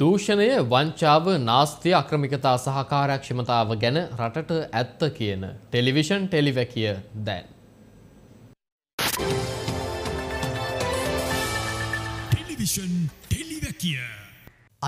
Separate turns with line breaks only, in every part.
දූෂණය වංචාව නාස්තිය අක්‍රමිකතා සහකාරයක්ක්ෂමතාව ගැන රටට ඇත්ත කියන ටෙලිවිෂන් ටෙලිවැකිය දැන්. ටෙලිවිෂන් ටෙලිවැකිය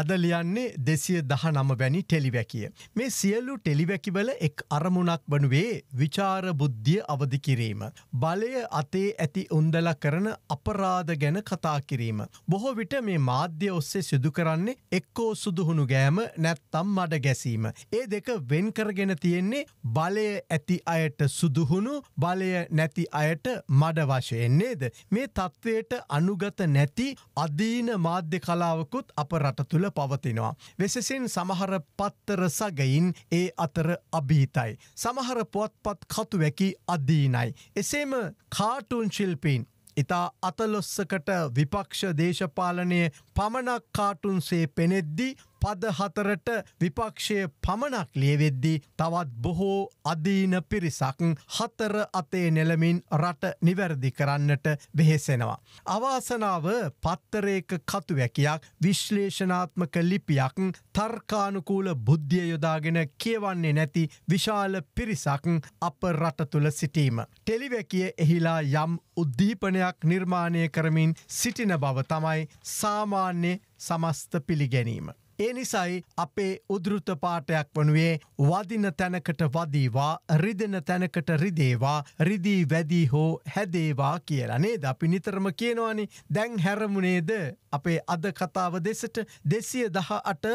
අද ලියන්නේ දෙසිය දහ නම වැනි ටෙලිවැකිය. මේ සියල්ලු ටෙලිවැකිවල එක් අරමුණක් වනුවේ විචාර බුද්ධිය අවධ කිරීම. බලය අතේ ඇති උන්දල කරන අපරාධ ගැන කතා කිරීම. බොහෝ විට මේ මාධ්‍ය ඔස්සේ සිදු කරන්නේ එක්කෝ සුදුහුණු ගෑම නැත්තම් මඩ ගැසීම. ඒ දෙක වෙන්කරගෙන තියෙන්නේ බලය ඇති අයට සුදුහුණු බලය නැති අයට මඩ වශයෙන්නේද. මේ තත්ත්වයට අනුගත නැති අදීන මාධ්‍ය කලාවකුත් අප රටතුළ තුළ පවතිනවා. වෙසසින් සමහර පත්තර සගයින් ඒ අතර අභීතයි. සමහර පුවත්පත් කතුවැකි අදීනයි. එසේම කාටුන් ශිල්පීන් ඉතා අතලොස්සකට විපක්ෂ දේශපාලනය පමණක් කාටුන්සේ පෙනෙද්දි පද හතරට විපක්ෂය පමණක් ලියවෙද්දී තවත් බොහෝ අදීන පිරිසක් හතර අතේ නෙලමින් රට නිවැරදි කරන්නට වෙහෙසෙනවා. අවාසනාව පත්තරේක කතුවැකයක් විශ්ලේෂනාත්මක ලිපියක් තර්කානුකූල බුද්ධිය යොදාගෙන කියවන්නේ නැති විශාල පිරිසක් අප රට තුළ සිටීම. ටෙලිවැකිය එහිලා යම් උද්දීපනයක් නිර්මාණය කරමින් සිටින බව තමයි සාමාන්‍ය සමස්ත පිළිගැනීම. ඒ නිසයි අපේ උදෘත පාටයක් වනුවේ වදින තැනකට වදීවා රිදෙන තැනකට රිදේවා රිදී වැදී හෝ හැදේවා කියලා නේද අපි නිතරම කියනවානි දැන් හැරමුණේද අපේ අද කතාව දෙසට දෙසිය දහ අට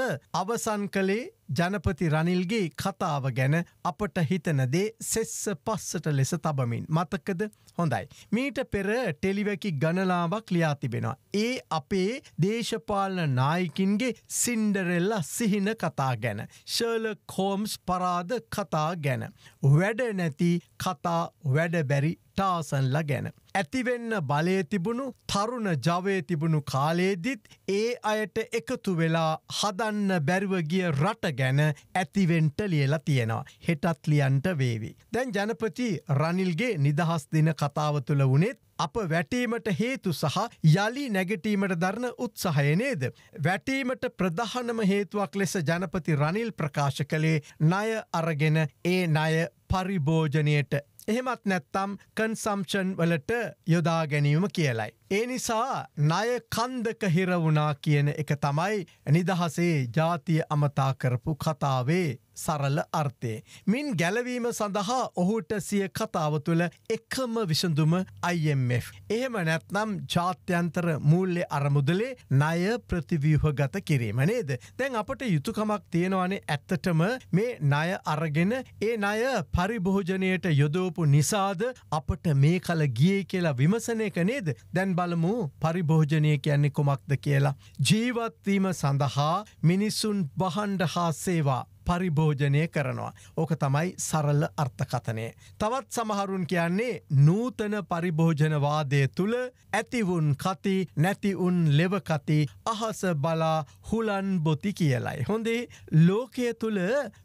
අවසන් කළේ ජනපති රනිල්ගේ කතාව ගැන අපට හිතන දේ සෙස්ස පස්සට ලෙස තබමින් මතකද හොඳයි. මීට පෙර ටෙලිවැකි ගණලාවක් ලියා තිබෙනවා. ඒ අපේ දේශපාලන නායකින්ගේ සින්ඩරෙල්ලා සිහින කතා ගැන. ශර්ල කෝම්ස් පරාද කතා ගැන. වැඩ නැති කතා වැඩබැරි ටාසන්ල ගැන. ඇතිවෙන්න බලය තිබුණු තරුණ ජවය තිබුණු කාලයේදිත් ඒ අයට එකතු වෙලා හදන්න බැරිවගිය රට ගැන ඇතිවෙන්ට ලියලා තියෙනවා. හෙටත් ලියන්ට වේවි. දැන් ජනපති රනිල්ගේ නිදහස් දින කතාව තුළ වනෙත් අප වැටීමට හේතු සහ යළි නැගටීමට දරන උත්සහය නේද. වැටීමට ප්‍රධානම හේතුවක් ලෙස ජනපති රනිල් ප්‍රකාශ කළේ ණය අරගෙන ඒ ණය පරිභෝජනයට එහෙමත් නැත්තම් කන්සම්ෂන් වලට යොදා ගැනීම කියලයි. ඒ නිසා ණය කන්දක හිර වුණා කියන එක තමයි නිදහසේ ජාතිය අමතා කරපු කතාවේ සරල අර්ථය. මින් ගැලවීම සඳහා ඔහුට සිය කතාව තුළ එකම විසඳුම IMF. එහෙම නැත්නම් ජාත්‍යන්තර මූල්‍ය අරමුදලේ ණය ප්‍රතිව්‍යූහගත කිරීම නේද. දැන් අපට යුතුකමක් තියෙනවානේ ඇත්තටම මේ ණය අරගෙන ඒ ණය පරිභෝජනයට යොදෝපු නිසාද අපට මේ කල ගියේ කියලා විමසන එක නේද. දැන් බලමු පරිභෝජනය කියන්නේ කුමක්ද කියලා. ජීවත්වීම සඳහා මිනිස්සුන් බහන්ඩ හා සේවා. පරිභෝජනය කරනවා. ඕක තමයි සරල්ල අර්ථකථනය. තවත් සමහරුන් කියන්නේ නූතන පරිභෝජනවාදය තුළ ඇතිවුන් කති නැතිඋන් ලෙවකති අහස බලා හුලන් බොති කියලයි. හොඳේ ලෝකය තුළ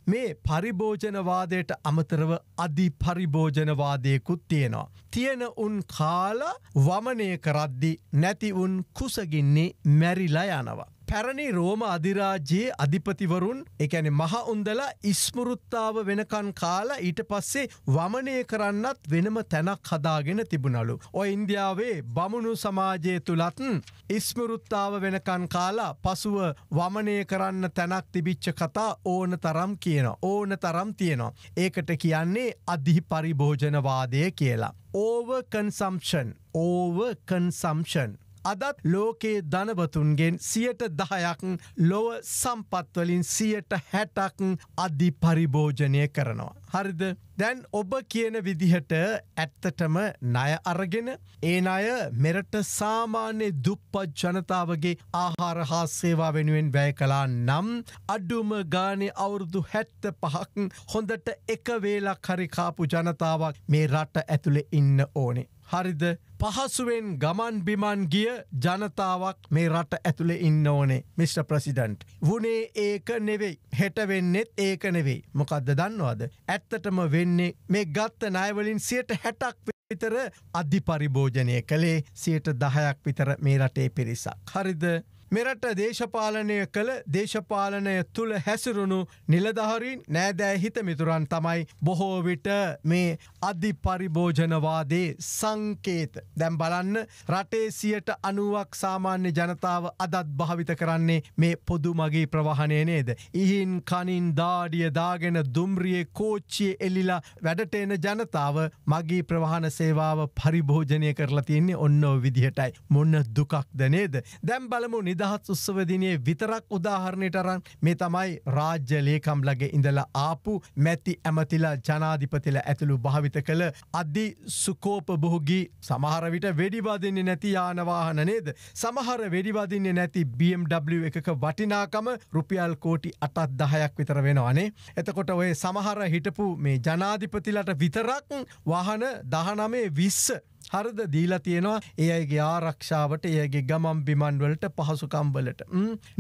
මේ පරිභෝජනවාදයට අමතරව අධි පරිභෝජනවාදයකුත් තියෙනවා. තියෙන උන් කාලා වමනය කරද්දි නැතිඋන් කුසගින්නේ මැරිලා යනවා. පැරණි රෝම අධිරාජයේ අධිපතිවරුන් එකැන මහ උන්දලා ඉස්මුරුත්තාව වෙනකන් කාලා ඊට පස්සේ වමනය කරන්නත් වෙනම තැනක් හදාගෙන තිබුණලු. ඔය ඉන්දියාවේ බමුණු සමාජය තුළත්න් ඉස්මුරුත්තාව වෙනකන් කාලා පසුව වමනය කරන්න තැනක් තිබිච්ච කතා ඕන තරම් කියන ඕන තරම් තියෙනවා. ඒකට කියන්නේ අධි පරිභෝජනවාදය කියලා. ඕව කන්සම්ෂන් ඕව කන්සම්ෂන් අදත් ලෝකයේ ධනවතුන්ගෙන් සියට දහයක් ලොව සම්පත්වලින් සියට හැටක් අධි පරිභෝජනය කරනවා. හරිද දැන් ඔබ කියන විදිහට ඇත්තටම ණය අරගෙන ඒ අය මෙරට සාමාන්‍ය දුප්පත් ජනතාවගේ ආහාර හා සේවා වෙනුවෙන් වැය කලා නම් අඩුම ගානෙ අවුරුදු හැත්ත පහක් හොඳට එක වේලක් හරිකාපු ජනතාවක් මේ රට ඇතුළෙ ඉන්න ඕනේ. හරිද පහසුවෙන් ගමන් බිමන් ගිය ජනතාවක් මේ රට ඇතුළෙ ඉන්න ඕනේ මිස්ට ප්‍රසිඩන්ට් වනේ ඒක නෙවෙයි හෙටවෙන්නෙත් ඒක නෙවෙයි මොකක්ද දන්නවාද ඇත් ඇත්තටම වෙන්නේ මේ ගත්ත ණයවලින් සියට හැටක් විතර අධිපරිභෝජනය කළේ සියට දහයක් විතර මේ රටේ පිරිසක්. හරිද මෙරට දේශපාලනය කළ දේශපාලනය තුළ හැසිරුණු නිලධහරින් නෑදෑ හිතමිතුරන් තමයි බොහෝවිට මේ අධි පරිභෝජනවාදේ සංකේත දැම් බලන්න රටේසියට අනුවක් සාමාන්‍ය ජනතාව අදත් භාවිත කරන්නේ මේ පොදු මගේ ප්‍රවහණය නේද. ඉහින් කනින් දාඩිය දාගෙන දුම්රියේ කෝච්චිය එල්ලිලා වැඩටේන ජනතාව මගේ ප්‍රවාහන සේවාව පරිභෝජනය කරලා තියන්නේ ඔන්න විදිහටයි මොන්න දුකක් දනේද දැම් බලමු නිද නිදහත් උත්සවදිනයේ විතරක් උදාහරණයට අරන් මේ තමයි රාජ්‍ය ලේකම්ලගේ ඉඳලා ආපු මැති ඇමතිලා ජනාධිපතිල ඇතුළු භාවිත කළ අධි සුකෝපබොහුගී සමහරවිට වෙඩිවාදින්නේ නැති යානවාහන නේද සමහර වෙඩිවාදින්නේ නැති BMW එකක වටිනාකම රුපියල් කෝටි අටත් දහයක් විතර වෙනවානේ එතකොට ඔය සමහර හිටපු මේ ජනාධිපතිලට විතරක් වහන දහනමේ විස්ස හරද දීලා තියෙනවා ඒ අයගේ ආරක්ෂාවට ඒගේ ගමම් බිමන්වලට පහසුකම්බලට.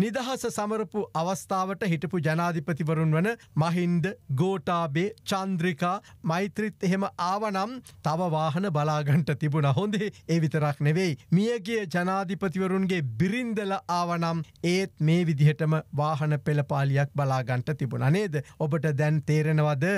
නිදහස සමරපු අවස්ථාවට හිටපු ජනාධිපතිවරුන් වන මහින්ද ගෝටාබේ චන්ද්‍රිකා මෛත්‍රිත් එහෙම ආවනම් තවවාහන බලාගන්ට තිබුණ හොඳේ ඒ විතරක් නෙවෙයි. මියගේ ජනාධිපතිවරුන්ගේ බිරින්දල ආවනම් ඒත් මේ විදිහටම වාහන පෙළපාලියක් බලාගන්ට තිබුණ නේද. ඔබට දැන් තේරෙනවද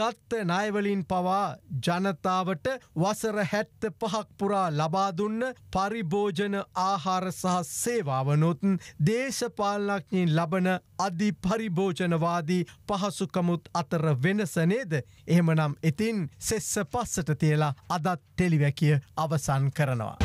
ගත්ත නයවලින් පවා ජනතාවට වසර හැත්ත පහක් පුරා ලබා දුන්න පරිභෝජන ආහාර සහ සේවාවනොත් දේශපාලනඥින් ලබන අධි පරිභෝජනවාදී පහසුකමුත් අතර වෙනස නේද. එහෙමනම් ඉතින් සෙස්ස පස්සට තියලා අදත් ටෙලිවැකිය අවසන් කරනවා.